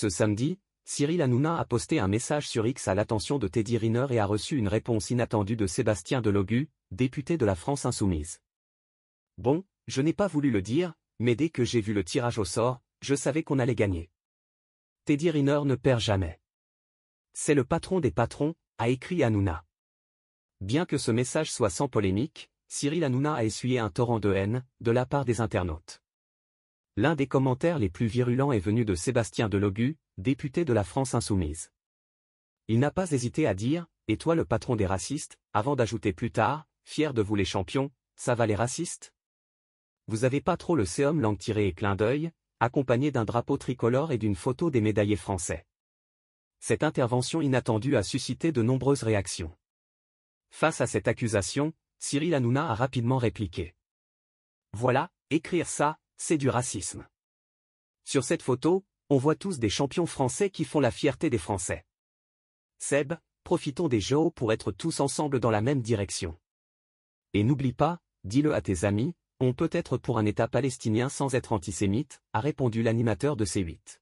Ce samedi, Cyril Hanouna a posté un message sur X à l'attention de Teddy Riner et a reçu une réponse inattendue de Sébastien Delogu, député de la France Insoumise. Bon, je n'ai pas voulu le dire, mais dès que j'ai vu le tirage au sort, je savais qu'on allait gagner. Teddy Riner ne perd jamais. C'est le patron des patrons, a écrit Hanouna. Bien que ce message soit sans polémique, Cyril Hanouna a essuyé un torrent de haine, de la part des internautes. L'un des commentaires les plus virulents est venu de Sébastien Delogu, député de la France insoumise. Il n'a pas hésité à dire, et toi le patron des racistes, avant d'ajouter plus tard, fier de vous les champions, ça va les racistes Vous avez pas trop le séum langue tirée et clin d'œil, accompagné d'un drapeau tricolore et d'une photo des médaillés français. Cette intervention inattendue a suscité de nombreuses réactions. Face à cette accusation, Cyril Hanouna a rapidement répliqué. Voilà, écrire ça, c'est du racisme. Sur cette photo, on voit tous des champions français qui font la fierté des Français. Seb, profitons des JO pour être tous ensemble dans la même direction. Et n'oublie pas, dis-le à tes amis, on peut être pour un État palestinien sans être antisémite, a répondu l'animateur de C8.